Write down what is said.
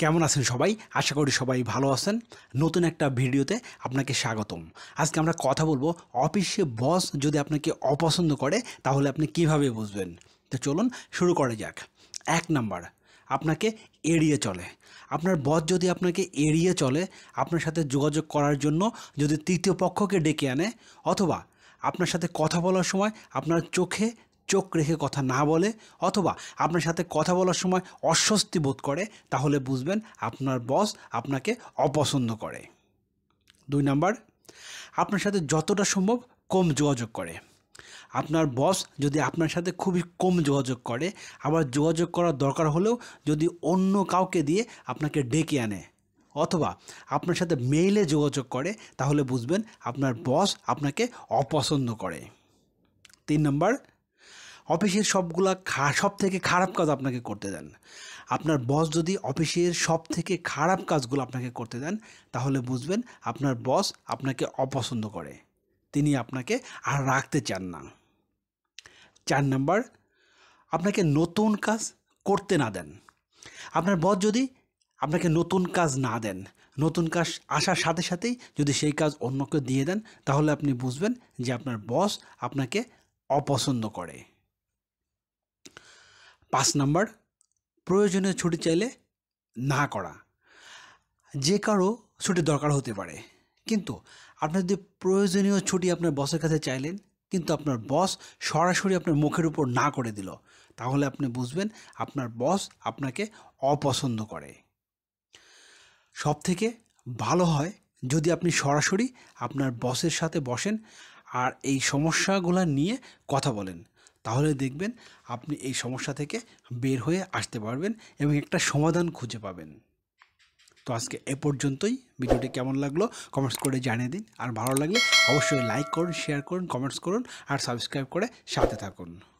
কেমন আছেন সবাই আশা করি সবাই ভালো আছেন নতুন একটা ভিডিওতে আপনাকে স্বাগতম আজকে আমরা কথা বলবো অফিসে বস যদি আপনাকে অপছন্দ করে তাহলে আপনি কিভাবে বুঝবেন তো চলুন শুরু করা যাক এক নাম্বার আপনাকে এড়িয়ে চলে আপনার বস যদি আপনাকে এড়িয়ে চলে আপনার সাথে যোগাযোগ করার জন্য যদি তৃতীয় পক্ষকে ডেকে আনে অথবা আপনার সাথে কথা বলার সময় আপনার চোখে চোখ রেখে কথা না বলে অথবা আপনার সাথে কথা বলার সময় অস্বস্তি বোধ করে তাহলে বুঝবেন আপনার বস আপনাকে অপছন্দ করে দুই নাম্বার আপনার সাথে যতটা সম্ভব কম যোগাযোগ করে আপনার বস যদি আপনার সাথে খুবই কম যোগাযোগ করে আবার যোগাযোগ করার দরকার হলেও যদি অন্য কাউকে দিয়ে আপনাকে ডেকে আনে অথবা আপনার সাথে মেইলে যোগাযোগ করে তাহলে বুঝবেন আপনার বস আপনাকে অপছন্দ করে তিন নম্বর অফিসের সবগুলা সব থেকে খারাপ কাজ আপনাকে করতে দেন আপনার বস যদি অফিসের সব থেকে খারাপ কাজগুলো আপনাকে করতে দেন তাহলে বুঝবেন আপনার বস আপনাকে অপছন্দ করে তিনি আপনাকে আর রাখতে চান না চার নাম্বার আপনাকে নতুন কাজ করতে না দেন আপনার বস যদি আপনাকে নতুন কাজ না দেন নতুন কাজ আসার সাথে সাথেই যদি সেই কাজ অন্যকে দিয়ে দেন তাহলে আপনি বুঝবেন যে আপনার বস আপনাকে অপছন্দ করে পাঁচ নাম্বার প্রয়োজনীয় ছুটি চাইলে না করা যে কারো ছুটি দরকার হতে পারে কিন্তু আপনার যদি প্রয়োজনীয় ছুটি আপনার বসের কাছে চাইলেন কিন্তু আপনার বস সরাসরি আপনার মুখের উপর না করে দিল তাহলে আপনি বুঝবেন আপনার বস আপনাকে অপছন্দ করে সব থেকে ভালো হয় যদি আপনি সরাসরি আপনার বসের সাথে বসেন আর এই সমস্যাগুলো নিয়ে কথা বলেন তাহলে দেখবেন আপনি এই সমস্যা থেকে বের হয়ে আসতে পারবেন এবং একটা সমাধান খুঁজে পাবেন তো আজকে এ পর্যন্তই ভিডিওটি কেমন লাগলো কমেন্টস করে জানিয়ে দিন আর ভালো লাগলে অবশ্যই লাইক করুন শেয়ার করুন কমেন্টস করুন আর সাবস্ক্রাইব করে সাথে থাকুন